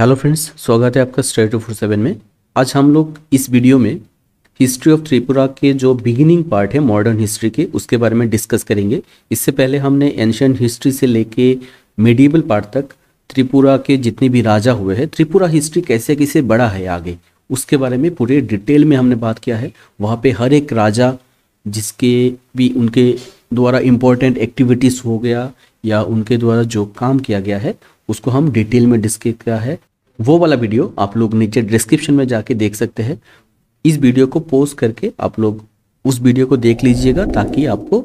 hello friends स्वागत है आपका स्टेट टू फोर सेवन में आज हम लोग इस वीडियो में हिस्ट्री ऑफ त्रिपुरा के जो बिगिनिंग पार्ट है मॉडर्न हिस्ट्री के उसके बारे में डिस्कस करेंगे इससे पहले हमने एंशंट हिस्ट्री से लेके मेडिबल पार्ट तक त्रिपुरा के जितने भी राजा हुए हैं त्रिपुरा हिस्ट्री कैसे कैसे बड़ा है आगे उसके बारे में पूरे डिटेल में हमने बात किया है वहाँ पर हर एक राजा जिसके भी उनके द्वारा इम्पोर्टेंट एक्टिविटीज़ हो गया या उनके द्वारा जो काम किया गया है उसको हम डिटेल में डिस्कस किया है वो वाला वीडियो आप लोग नीचे डिस्क्रिप्शन में जाके देख सकते हैं इस वीडियो को पोस्ट करके आप लोग उस वीडियो को देख लीजिएगा ताकि आपको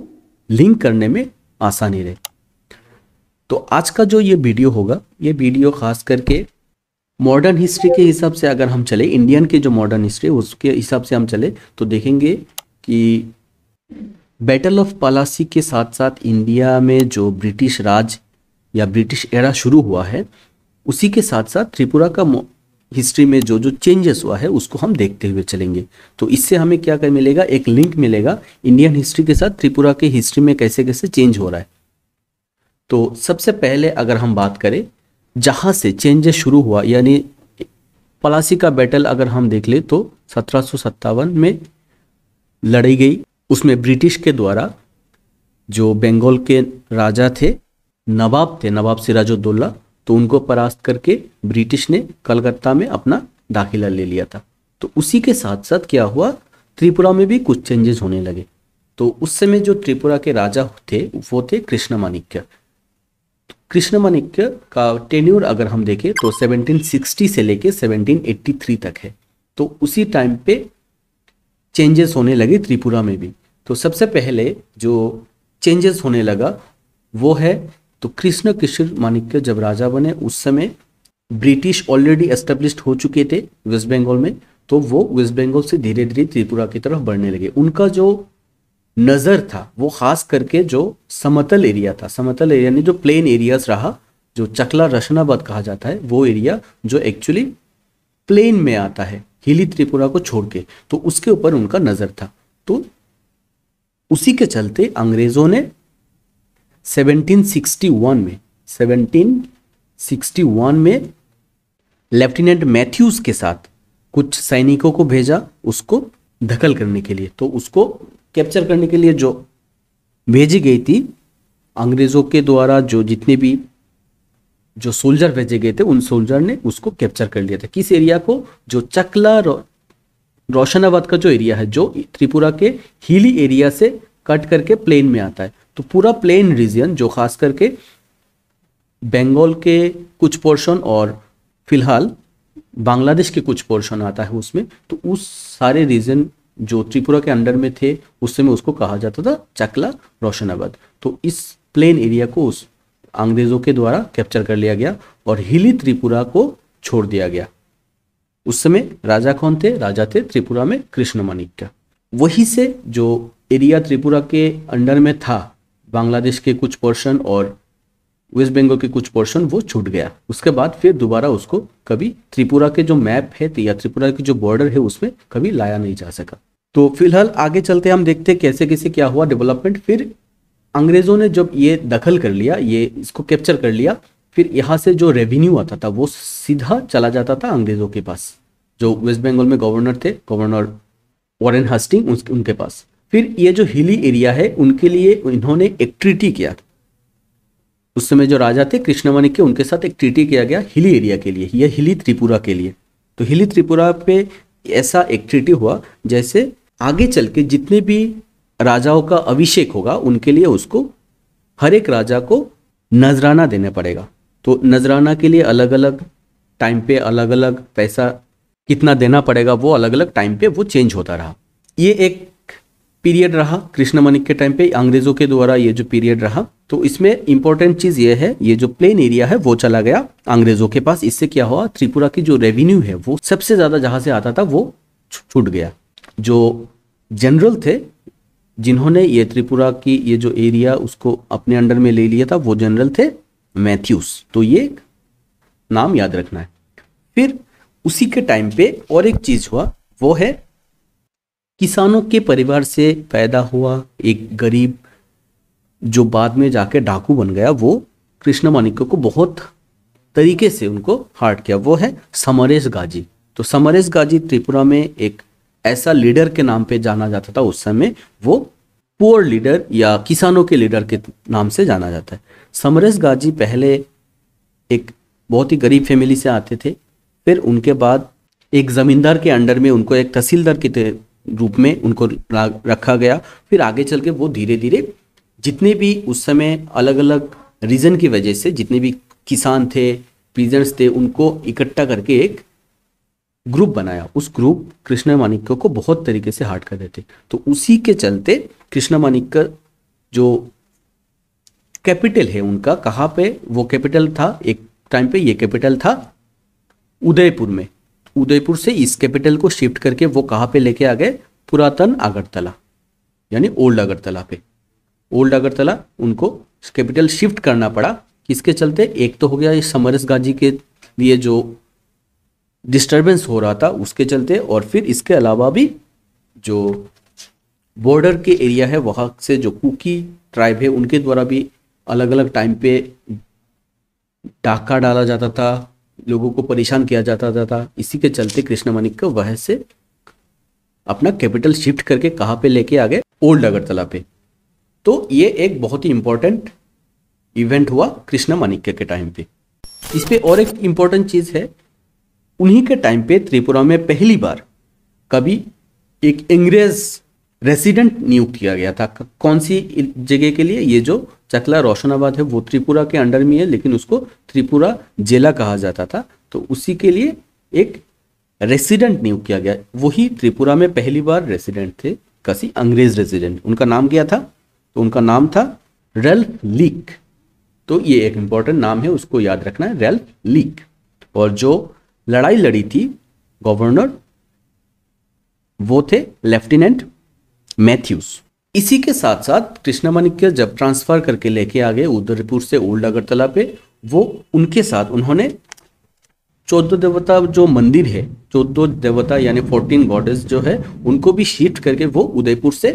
लिंक करने में आसानी रहे तो आज का जो ये वीडियो होगा ये वीडियो खास करके मॉडर्न हिस्ट्री के हिसाब से अगर हम चले इंडियन के जो मॉडर्न हिस्ट्री उसके हिसाब से हम चले तो देखेंगे कि बैटल ऑफ पलासी के साथ साथ इंडिया में जो ब्रिटिश राज या ब्रिटिश एरा शुरू हुआ है उसी के साथ साथ त्रिपुरा का हिस्ट्री में जो जो चेंजेस हुआ है उसको हम देखते हुए चलेंगे तो इससे हमें क्या क्या मिलेगा एक लिंक मिलेगा इंडियन हिस्ट्री के साथ त्रिपुरा के हिस्ट्री में कैसे कैसे चेंज हो रहा है तो सबसे पहले अगर हम बात करें जहाँ से चेंजेस शुरू हुआ यानी पलासी का बैटल अगर हम देख ले तो सत्रह में लड़ी गई उसमें ब्रिटिश के द्वारा जो बंगाल के राजा थे नवाब थे नवाब सिराजुद्दौला तो उनको परास्त करके ब्रिटिश ने कलकत्ता में अपना दाखिला ले लिया था तो उसी के साथ साथ क्या हुआ त्रिपुरा में भी कुछ चेंजेस होने लगे तो उस समय जो त्रिपुरा के राजा थे वो थे कृष्ण माणिक्य तो कृष्ण माणिक्य का टेन्यूर अगर हम देखें तो 1760 से लेके 1783 तक है तो उसी टाइम पे चेंजेस होने लगे त्रिपुरा में भी तो सबसे पहले जो चेंजेस होने लगा वो है तो कृष्ण किशोर माणिक्य जब राजा बने उस समय ब्रिटिश ऑलरेडी एस्टेब्लिश हो चुके थे वेस्ट बंगाल में तो वो वेस्ट बंगाल से धीरे धीरे त्रिपुरा की तरफ बढ़ने लगे उनका जो नज़र था वो खास करके जो समतल एरिया था समतल एरिया ने जो प्लेन एरियाज रहा जो चकला रशनाबाद कहा जाता है वो एरिया जो एक्चुअली प्लेन में आता है हिली त्रिपुरा को छोड़ के तो उसके ऊपर उनका नज़र था तो उसी के चलते अंग्रेज़ों ने 1761 में 1761 में लेफ्टिनेंट मैथ्यूज के साथ कुछ सैनिकों को भेजा उसको दखल करने के लिए तो उसको कैप्चर करने के लिए जो भेजी गई थी अंग्रेजों के द्वारा जो जितने भी जो सोल्जर भेजे गए थे उन सोल्जर ने उसको कैप्चर कर लिया था किस एरिया को जो चकला रो, रोशनाबाद का जो एरिया है जो त्रिपुरा के हिली एरिया से कट करके प्लेन में आता है तो पूरा प्लेन रीजन जो खास करके बंगाल के कुछ पोर्शन और फिलहाल बांग्लादेश के कुछ पोर्शन आता है उसमें तो उस सारे रीजन जो त्रिपुरा के अंडर में थे उस समय उसको कहा जाता था चकला रोशनाबाद तो इस प्लेन एरिया को उस अंग्रेजों के द्वारा कैप्चर कर लिया गया और हिली त्रिपुरा को छोड़ दिया गया उस समय राजा कौन थे राजा थे त्रिपुरा में कृष्ण का वही से जो एरिया त्रिपुरा के अंडर में था बांग्लादेश के कुछ पोर्शन और वेस्ट बंगाल के कुछ पोर्शन वो छूट गया उसके बाद फिर दोबारा उसको कभी त्रिपुरा के जो मैप है या त्रिपुरा की जो बॉर्डर है उसमें कभी लाया नहीं जा सका तो फिलहाल आगे चलते हम देखते कैसे कैसे क्या हुआ डेवलपमेंट फिर अंग्रेजों ने जब ये दखल कर लिया ये इसको कैप्चर कर लिया फिर यहाँ से जो रेवेन्यू आता था वो सीधा चला जाता था अंग्रेजों के पास जो वेस्ट बंगाल में गवर्नर थे गवर्नर वॉरेन हस्टिंग उनके पास फिर ये जो हिली एरिया है उनके लिए इन्होंने एक ट्रीटी किया उस समय जो राजा थे कृष्णवाणि के उनके साथ एक ट्रीटी किया गया हिली एरिया के लिए यह हिली त्रिपुरा के लिए तो हिली त्रिपुरा पे ऐसा एक ट्रीटी हुआ जैसे आगे चल के जितने भी राजाओं का अभिषेक होगा उनके लिए उसको हर एक राजा को नजराना देना पड़ेगा तो नजराना के लिए अलग अलग टाइम पे अलग अलग पैसा कितना देना पड़ेगा वो अलग अलग टाइम पे वो चेंज होता रहा ये एक पीरियड रहा कृष्णमणिक के टाइम पे अंग्रेजों के द्वारा ये जो पीरियड रहा तो इसमें इंपॉर्टेंट चीज ये है ये जो प्लेन एरिया है वो चला गया अंग्रेजों के पास इससे क्या हुआ त्रिपुरा की जो रेवेन्यू है वो सबसे ज्यादा जहां से आता था वो छूट गया जो जनरल थे जिन्होंने ये त्रिपुरा की ये जो एरिया उसको अपने अंडर में ले लिया था वो जनरल थे मैथ्यूस तो ये नाम याद रखना है फिर उसी के टाइम पे और एक चीज हुआ वो है किसानों के परिवार से पैदा हुआ एक गरीब जो बाद में जाके डाकू बन गया वो कृष्ण मानिक्य को बहुत तरीके से उनको हार्ट किया वो है समरेश गाजी तो समरेश गाजी त्रिपुरा में एक ऐसा लीडर के नाम पे जाना जाता था उस समय वो पुअर लीडर या किसानों के लीडर के नाम से जाना जाता है समरेश गाजी पहले एक बहुत ही गरीब फैमिली से आते थे फिर उनके बाद एक ज़मींदार के अंडर में उनको एक तहसीलदार के रूप में उनको रखा गया फिर आगे चल के वो धीरे धीरे जितने भी उस समय अलग अलग रीज़न की वजह से जितने भी किसान थे पीजेंट्स थे उनको इकट्ठा करके एक ग्रुप बनाया उस ग्रुप कृष्ण मानिक्य को बहुत तरीके से हार्ट कर देते तो उसी के चलते कृष्ण मानिक्य जो कैपिटल है उनका कहाँ पे वो कैपिटल था एक टाइम पे ये कैपिटल था उदयपुर में उदयपुर से इस कैपिटल को शिफ्ट करके वो कहाँ पे लेके आ गए पुरातन अगरतला यानी ओल्ड अगरतला पे ओल्ड अगरतला उनको कैपिटल शिफ्ट करना पड़ा किसके चलते एक तो हो गया ये समरस गाजी के लिए जो डिस्टरबेंस हो रहा था उसके चलते और फिर इसके अलावा भी जो बॉर्डर के एरिया है वहाँ से जो कुकी ट्राइब है उनके द्वारा भी अलग अलग टाइम पे डाका डाला जाता था लोगों को परेशान किया जाता था, इसी के चलते कृष्ण मानिक वह से अपना कैपिटल शिफ्ट करके कहाँ पे लेके आ गए ओल्ड अगरतला पे तो ये एक बहुत ही इंपॉर्टेंट इवेंट हुआ कृष्ण मानिक्य के टाइम पे इस पे और एक इंपॉर्टेंट चीज़ है उन्हीं के टाइम पे त्रिपुरा में पहली बार कभी एक अंग्रेज रेसिडेंट नियुक्त किया गया था कौन सी जगह के लिए ये जो चकला रोशनाबाद है वो त्रिपुरा के अंडर में है लेकिन उसको त्रिपुरा जिला कहा जाता था तो उसी के लिए एक रेसिडेंट नियुक्त किया गया वही त्रिपुरा में पहली बार रेसिडेंट थे कसी अंग्रेज रेसिडेंट उनका नाम क्या था तो उनका नाम था रेल्फ लीक तो ये एक इंपॉर्टेंट नाम है उसको याद रखना है रेल्फ लीक और जो लड़ाई लड़ी थी गवर्नर वो थे लेफ्टिनेंट मैथ्यूज़ इसी के साथ साथ कृष्णा मानिक्य जब ट्रांसफर करके लेके आ गए उदयपुर से ओल्ड अगरतला पे वो उनके साथ उन्होंने चौदह देवता जो मंदिर है चौदह देवता यानी फोर्टीन गॉडेस जो है उनको भी शिफ्ट करके वो उदयपुर से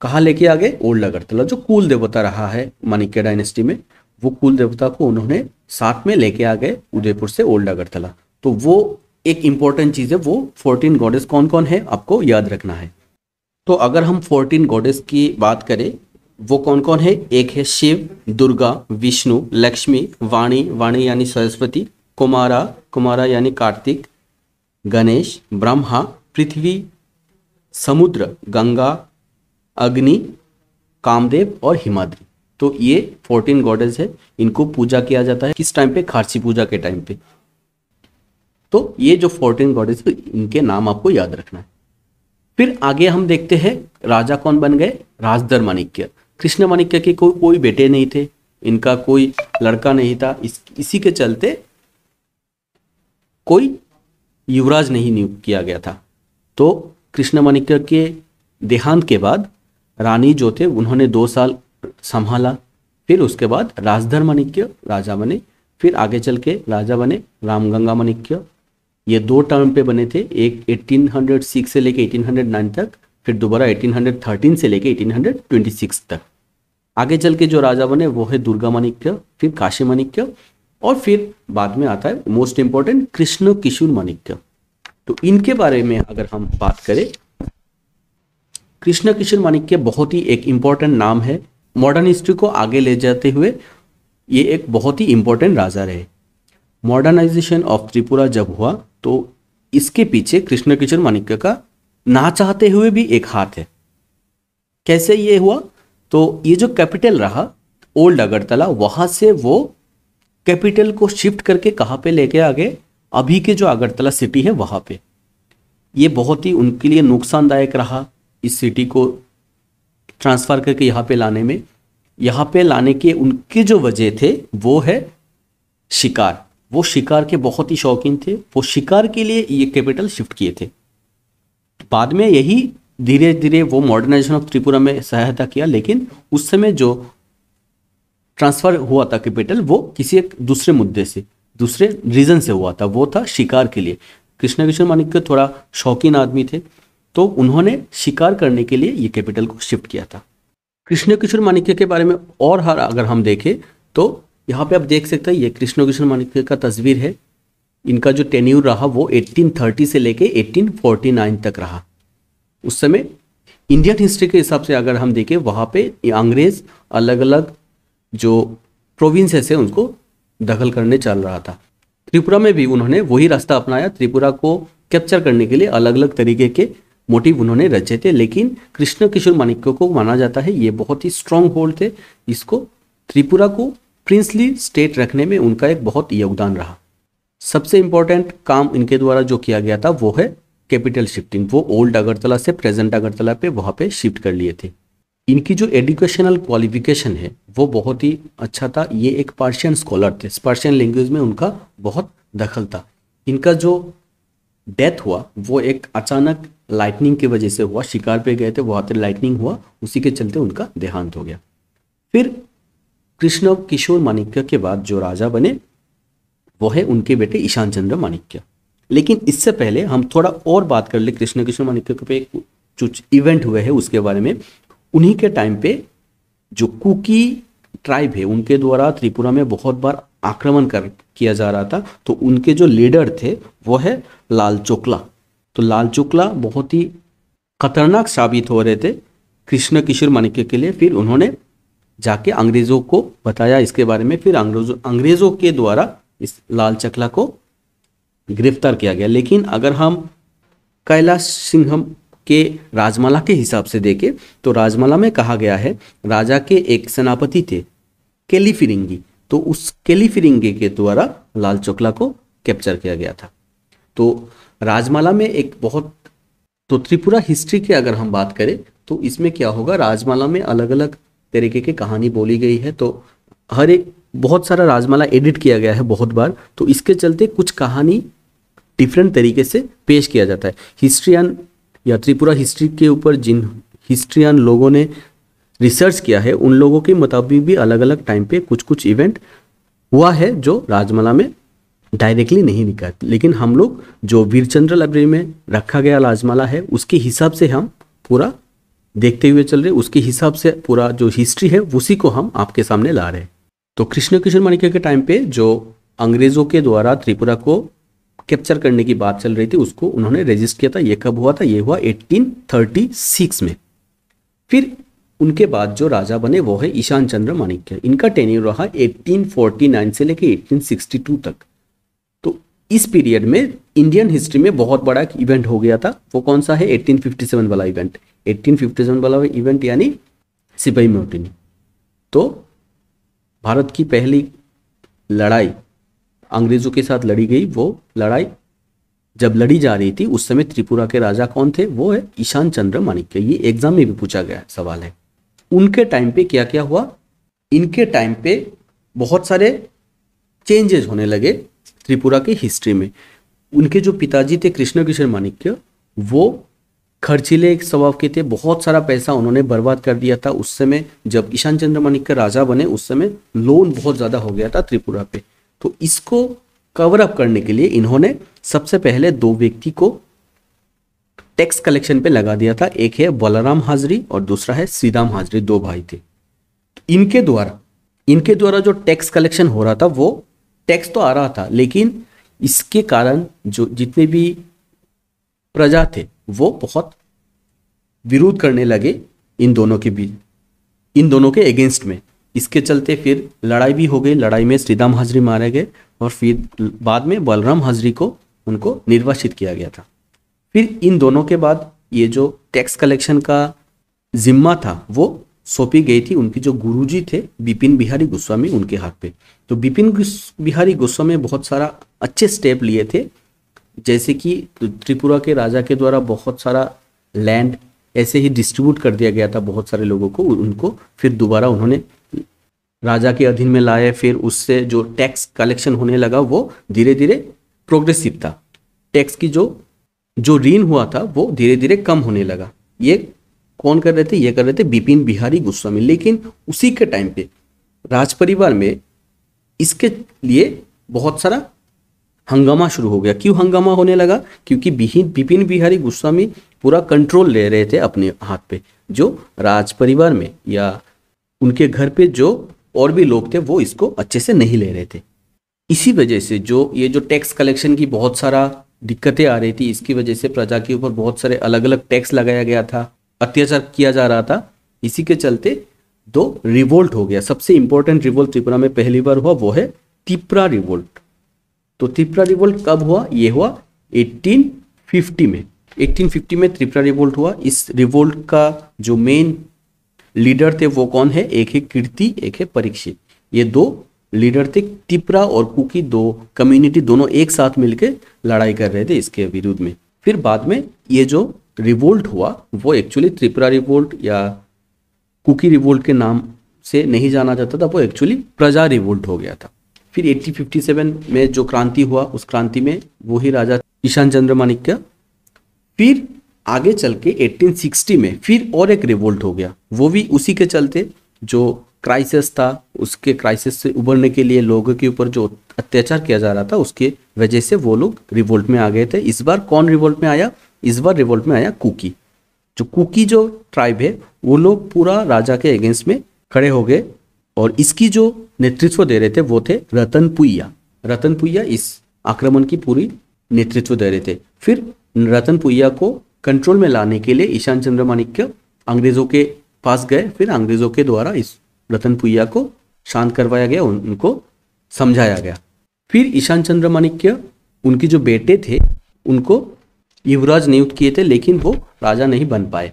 कहा लेके आ गए ओल्ड अगरतला जो कुल देवता रहा है मानिक्य डायनेस्टी में वो कुल देवता को उन्होंने साथ में लेके आ गए उदयपुर से ओल्ड अगरतला तो वो एक इंपॉर्टेंट चीज़ है वो फोर्टीन गॉडेस कौन कौन है आपको याद रखना है तो अगर हम फोर्टीन गॉडेस की बात करें वो कौन कौन है एक है शिव दुर्गा विष्णु लक्ष्मी वाणी वाणी यानी सरस्वती कुमारा कुमारा यानी कार्तिक गणेश ब्रह्मा पृथ्वी समुद्र गंगा अग्नि कामदेव और हिमाद्री तो ये फोर्टीन गॉडेस है इनको पूजा किया जाता है किस टाइम पे खारसी पूजा के टाइम पे तो ये जो फोर्टीन गॉडेस इनके नाम आपको याद रखना है फिर आगे हम देखते हैं राजा कौन बन गए राजधर माणिक्य कृष्ण माणिक्य के कोई कोई बेटे नहीं थे इनका कोई लड़का नहीं था इस, इसी के चलते कोई युवराज नहीं नियुक्त किया गया था तो कृष्ण माणिक्य के देहांत के बाद रानी जो थे उन्होंने दो साल संभाला फिर उसके बाद राजधर माणिक्य राजा बने फिर आगे चल के राजा बने रामगंगा माणिक्य ये दो टर्म पे बने थे एक 1806 से लेके 1809 तक फिर दोबारा 1813 से लेके 1826 तक आगे चल के जो राजा बने वो है दुर्गा मानिक्य फिर काशी मानिक्य और फिर बाद में आता है मोस्ट इंपॉर्टेंट कृष्ण किशोर माणिक्य तो इनके बारे में अगर हम बात करें कृष्ण किशोर माणिक्य बहुत ही एक इंपॉर्टेंट नाम है मॉडर्न हिस्ट्री को आगे ले जाते हुए ये एक बहुत ही इम्पोर्टेंट राजा रहे मॉडर्नाइजेशन ऑफ त्रिपुरा जब हुआ तो इसके पीछे कृष्ण किशोर माणिक्य का ना चाहते हुए भी एक हाथ है कैसे ये हुआ तो ये जो कैपिटल रहा ओल्ड अगरतला वहाँ से वो कैपिटल को शिफ्ट करके कहाँ पे लेके आ गए अभी के जो अगरतला सिटी है वहाँ पे ये बहुत ही उनके लिए नुकसानदायक रहा इस सिटी को ट्रांसफ़र करके यहाँ पे लाने में यहाँ पे लाने के उनके जो वजह थे वो है शिकार वो शिकार के बहुत ही शौकीन थे वो शिकार के लिए ये कैपिटल शिफ्ट किए थे बाद में यही धीरे धीरे वो मॉडर्नाइजेशन ऑफ त्रिपुरा में सहायता किया लेकिन उस समय जो ट्रांसफर हुआ था कैपिटल वो किसी एक दूसरे मुद्दे से दूसरे रीजन से हुआ था वो था शिकार के लिए कृष्ण किशोर माणिक्य थोड़ा शौकीन आदमी थे तो उन्होंने शिकार करने के लिए ये कैपिटल को शिफ्ट किया था कृष्ण किशोर माणिक्य के बारे में और हर अगर हम देखें तो यहाँ पे आप देख सकते हैं ये कृष्ण कृष्ण माणिक्य का तस्वीर है इनका जो टेन्यूर रहा वो 1830 से लेके 1849 तक रहा उस समय इंडियन हिस्ट्री के हिसाब से अगर हम देखें वहाँ पे अंग्रेज अलग अलग जो प्रोविंसेस है उनको दखल करने चल रहा था त्रिपुरा में भी उन्होंने वही रास्ता अपनाया त्रिपुरा को कैप्चर करने के लिए अलग अलग तरीके के मोटिव उन्होंने रचे थे लेकिन कृष्ण किशोर माणिक्य को माना जाता है ये बहुत ही स्ट्रांग होल्ड थे इसको त्रिपुरा को प्रिंसली स्टेट रखने में उनका एक बहुत योगदान रहा सबसे इंपॉर्टेंट काम इनके द्वारा जो किया गया था वो है कैपिटल शिफ्टिंग वो ओल्ड अगरतला से प्रेजेंट अगरतला पे वहाँ पे शिफ्ट कर लिए थे इनकी जो एजुकेशनल क्वालिफिकेशन है वो बहुत ही अच्छा था ये एक पर्शियन स्कॉलर थे पर्शियन लैंग्वेज में उनका बहुत दखल था इनका जो डेथ हुआ वो एक अचानक लाइटनिंग की वजह से हुआ शिकार पे गए थे वहाँ पर लाइटनिंग हुआ उसी के चलते उनका देहांत हो गया फिर कृष्ण किशोर माणिक्य के बाद जो राजा बने वो है उनके बेटे ईशान चंद्र माणिक्य लेकिन इससे पहले हम थोड़ा और बात कर ले कृष्ण किशोर माणिक्य पे एक इवेंट हुए हैं उसके बारे में उन्हीं के टाइम पे जो कुकी ट्राइब है उनके द्वारा त्रिपुरा में बहुत बार आक्रमण कर किया जा रहा था तो उनके जो लीडर थे वो है लाल चोकला तो लाल चोकला बहुत ही खतरनाक साबित हो रहे थे कृष्ण किशोर माणिक्य के लिए फिर उन्होंने जाके अंग्रेज़ों को बताया इसके बारे में फिर अंग्रेजों अंग्रेज़ों के द्वारा इस लाल चकला को गिरफ्तार किया गया लेकिन अगर हम कैलाश सिंहम के राजमाला के हिसाब से देखें तो राजमाला में कहा गया है राजा के एक सेनापति थे केली फिरिंगी तो उस केली फिरिंगी के द्वारा लाल चकला को कैप्चर किया गया था तो राजमाला में एक बहुत तो त्रिपुरा हिस्ट्री की अगर हम बात करें तो इसमें क्या होगा राजमाला में अलग अलग तरीके की कहानी बोली गई है तो हर एक बहुत सारा राजमाला एडिट किया गया है बहुत बार तो इसके चलते कुछ कहानी डिफरेंट तरीके से पेश किया जाता है हिस्ट्रियन या त्रिपुरा हिस्ट्री के ऊपर जिन हिस्ट्रियन लोगों ने रिसर्च किया है उन लोगों के मुताबिक भी अलग अलग टाइम पे कुछ कुछ इवेंट हुआ है जो राजमाला में डायरेक्टली नहीं निकल लेकिन हम लोग जो वीरचंद्र लाइब्रेरी में रखा गया राजमाला है उसके हिसाब से हम पूरा देखते हुए चल रहे उसके हिसाब से पूरा जो हिस्ट्री है उसी को हम आपके सामने ला रहे हैं तो कृष्ण किशोर माणिक्य के टाइम पे जो अंग्रेजों के द्वारा त्रिपुरा को कैप्चर करने की बात चल रही थी उसको उन्होंने रजिस्ट किया था ये कब हुआ था ये हुआ 1836 में फिर उनके बाद जो राजा बने वो है ईशान चंद्र माणिक्य इनका टेन्यू रहा 1849 से लेकर 1862 तक तो इस पीरियड में इंडियन हिस्ट्री में बहुत बड़ा एक इवेंट हो गया था वो कौन सा है 1857 वाला इवेंट 1857 वाला इवेंट यानी सिपाही म्यूटिनी तो भारत की पहली लड़ाई अंग्रेजों के साथ लड़ी गई वो लड़ाई जब लड़ी जा रही थी उस समय त्रिपुरा के राजा कौन थे वो है ईशान चंद्र माणिक्य ये एग्जाम में भी पूछा गया सवाल है उनके टाइम पे क्या क्या हुआ इनके टाइम पे बहुत सारे चेंजेस होने लगे त्रिपुरा की हिस्ट्री में उनके जो पिताजी थे कृष्ण किशोर माणिक्य वो खर्चीले एक स्वभाव के थे बहुत सारा पैसा उन्होंने बर्बाद कर दिया था उस समय जब ईशान चंद्र मणिक राजा बने उस समय लोन बहुत ज़्यादा हो गया था त्रिपुरा पे तो इसको कवर अप करने के लिए इन्होंने सबसे पहले दो व्यक्ति को टैक्स कलेक्शन पे लगा दिया था एक है बलराम हाजरी और दूसरा है श्रीराम हाजरी दो भाई थे तो इनके द्वारा इनके द्वारा जो टैक्स कलेक्शन हो रहा था वो टैक्स तो आ रहा था लेकिन इसके कारण जो जितने भी प्रजा थे वो बहुत विरोध करने लगे इन दोनों के बीच इन दोनों के अगेंस्ट में इसके चलते फिर लड़ाई भी हो गई लड़ाई में श्रीदाम हाजरी मारे गए और फिर बाद में बलराम हाजरी को उनको निर्वासित किया गया था फिर इन दोनों के बाद ये जो टैक्स कलेक्शन का जिम्मा था वो सौंपी गई थी उनकी जो गुरुजी थे बिपिन बिहारी गोस्वामी उनके हाथ पे तो बिपिन बिहारी गोस्वामी बहुत सारा अच्छे स्टेप लिए थे जैसे कि त्रिपुरा के राजा के द्वारा बहुत सारा लैंड ऐसे ही डिस्ट्रीब्यूट कर दिया गया था बहुत सारे लोगों को उनको फिर दोबारा उन्होंने राजा के अधीन में लाए फिर उससे जो टैक्स कलेक्शन होने लगा वो धीरे धीरे प्रोग्रेसिव था टैक्स की जो जो ऋण हुआ था वो धीरे धीरे कम होने लगा ये कौन कर रहे थे ये कर रहे थे बिपिन बिहारी गोस्वामी लेकिन उसी के टाइम पे राज परिवार में इसके लिए बहुत सारा हंगामा शुरू हो गया क्यों हंगामा होने लगा क्योंकि विपिन बिहारी गोस्वामी पूरा कंट्रोल ले रहे थे अपने हाथ पे जो राज परिवार में या उनके घर पे जो और भी लोग थे वो इसको अच्छे से नहीं ले रहे थे इसी वजह से जो ये जो टैक्स कलेक्शन की बहुत सारा दिक्कतें आ रही थी इसकी वजह से प्रजा के ऊपर बहुत सारे अलग अलग टैक्स लगाया गया था अत्याचार किया जा रहा था इसी के चलते दो रिवोल्ट हो गया सबसे इंपॉर्टेंट रिवोल्ट त्रिपुरा में पहली बार हुआ वो है तिपरा रिवोल्ट तो त्रिपुरा रिवोल्ट कब हुआ ये हुआ 1850 में 1850 में त्रिपुरा रिवोल्ट हुआ इस रिवोल्ट का जो मेन लीडर थे वो कौन है एक है कीर्ति एक है परीक्षित ये दो लीडर थे त्रिपुरा और कुकी दो कम्युनिटी दोनों एक साथ मिलकर लड़ाई कर रहे थे इसके विरुद्ध में फिर बाद में ये जो रिवोल्ट हुआ वो एक्चुअली त्रिपुरा रिवोल्ट या कुकी रिवोल्ट के नाम से नहीं जाना जाता था वो एक्चुअली प्रजा रिवोल्ट हो गया था फिर 1857 में जो क्रांति हुआ उस क्रांति में वो ही राजा ईशान चंद्र माणिक्य फिर आगे चल के 1860 में फिर और एक रिवोल्ट हो गया वो भी उसी के चलते जो क्राइसिस था उसके क्राइसिस से उबरने के लिए लोगों के ऊपर जो अत्याचार किया जा रहा था उसके वजह से वो लोग रिवोल्ट में आ गए थे इस बार कौन रिवोल्ट में आया इस बार रिवोल्ट में आया कुकी जो कुकी जो ट्राइब है वो लोग पूरा राजा के अगेंस्ट में खड़े हो गए और इसकी जो नेतृत्व दे रहे थे वो थे रतन पुइया रतन पुइया इस आक्रमण की पूरी नेतृत्व दे रहे थे फिर रतन पुइया को कंट्रोल में लाने के लिए ईशान चंद्र माणिक्य अंग्रेजों के पास गए फिर अंग्रेजों के द्वारा इस रतन पुइया को शांत करवाया गया उनको समझाया गया फिर ईशान चंद्र माणिक्य उनके जो बेटे थे उनको युवराज नियुक्त किए थे लेकिन वो राजा नहीं बन पाए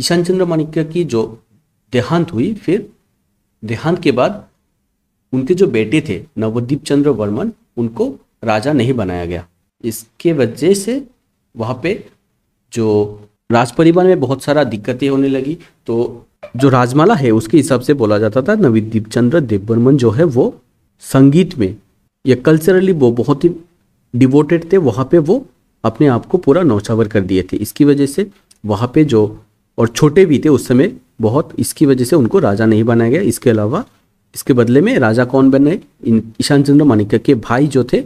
ईशान चंद्र माणिक्य की जो देहांत हुई फिर देहांत के बाद उनके जो बेटे थे नवदीप चंद्र वर्मन उनको राजा नहीं बनाया गया इसके वजह से वहाँ पे जो राज परिवार में बहुत सारा दिक्कतें होने लगी तो जो राजमाला है उसके हिसाब से बोला जाता था नवदीप चंद्र वर्मन जो है वो संगीत में या कल्चरली वो बहुत ही डिवोटेड थे वहाँ पे वो अपने आप को पूरा नौछावर कर दिए थे इसकी वजह से वहाँ पे जो और छोटे भी थे उस समय बहुत इसकी वजह से उनको राजा नहीं बनाया गया इसके अलावा इसके बदले में राजा कौन बने ईशान चंद्र माणिक्य के भाई जो थे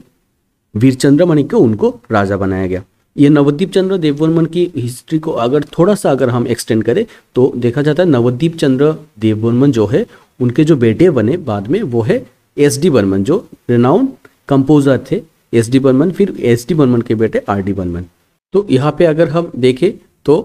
वीरचंद्र माणिक्य उनको राजा बनाया गया ये नवद्वीप चंद्र देववर्मन की हिस्ट्री को अगर थोड़ा सा अगर हम एक्सटेंड करें तो देखा जाता है नवद्वीप चंद्र देववर्मन जो है उनके जो बेटे बने बाद में वो है एस डी वर्मन जो रिनाउन कंपोजर थे एस डी वर्मन फिर एस डी वर्मन के बेटे आर डी वर्मन तो यहाँ पे अगर हम देखें तो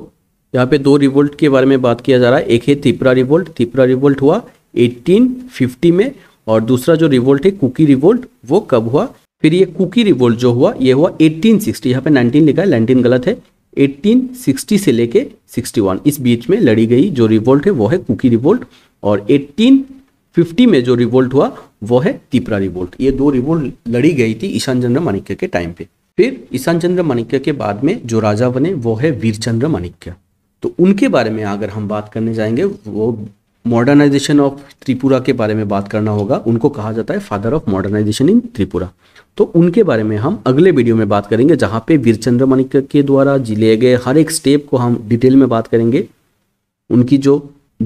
यहाँ पे दो रिवोल्ट के बारे में बात किया जा रहा है एक है त्रिपुरा रिवोल्ट त्रिपुरा रिवोल्ट हुआ 1850 में और दूसरा जो रिवोल्ट है कुकी रिवोल्ट वो कब हुआ फिर ये कुकी रिवोल्ट जो हुआ ये हुआ 1860 सिक्सटी यहाँ पे नाइनटीन लिखा है नाइनटीन गलत है 1860 से लेके 61 इस बीच में लड़ी गई जो रिवोल्ट है वो है कुकी रिवोल्ट और 1850 में जो रिवोल्ट हुआ वो है तिपरा रिवोल्ट ये दो रिवोल्ट लड़ी गई थी ईशान चंद्र माणिक्य के टाइम पे फिर ईशान चंद्र माणिक्य के बाद में जो राजा बने वो है वीरचंद्र माणिक्य तो उनके बारे में अगर हम बात करने जाएंगे वो मॉडर्नाइजेशन ऑफ त्रिपुरा के बारे में बात करना होगा उनको कहा जाता है father of modernisation in Tripura तो उनके बारे में हम अगले वीडियो में बात करेंगे जहाँ पे वीरचंद्र मणिक के द्वारा लिए गए हर एक स्टेप को हम डिटेल में बात करेंगे उनकी जो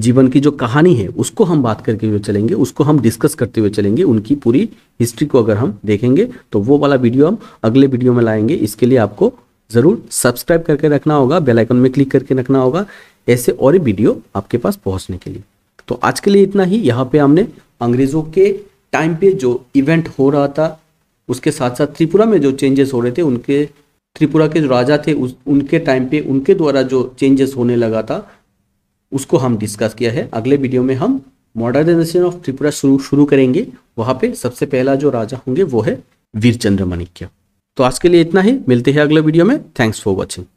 जीवन की जो कहानी है उसको हम बात करके हुए चलेंगे उसको हम डिस्कस करते हुए चलेंगे उनकी पूरी हिस्ट्री को अगर हम देखेंगे तो वो वाला वीडियो हम अगले वीडियो में लाएंगे इसके लिए आपको ज़रूर सब्सक्राइब करके रखना होगा बेल आइकन में क्लिक करके रखना होगा ऐसे और वीडियो आपके पास पहुंचने के लिए तो आज के लिए इतना ही यहाँ पे हमने अंग्रेज़ों के टाइम पे जो इवेंट हो रहा था उसके साथ साथ त्रिपुरा में जो चेंजेस हो रहे थे उनके त्रिपुरा के जो राजा थे उस उनके टाइम पे उनके द्वारा जो चेंजेस होने लगा था उसको हम डिस्कस किया है अगले वीडियो में हम मॉडर्नाइजेशन ऑफ त्रिपुरा शुरू शुरू करेंगे वहाँ पे सबसे पहला जो राजा होंगे वो है वीर मणिक्य तो आज के लिए इतना ही मिलते हैं अगले वीडियो में थैंक्स फॉर वॉचिंग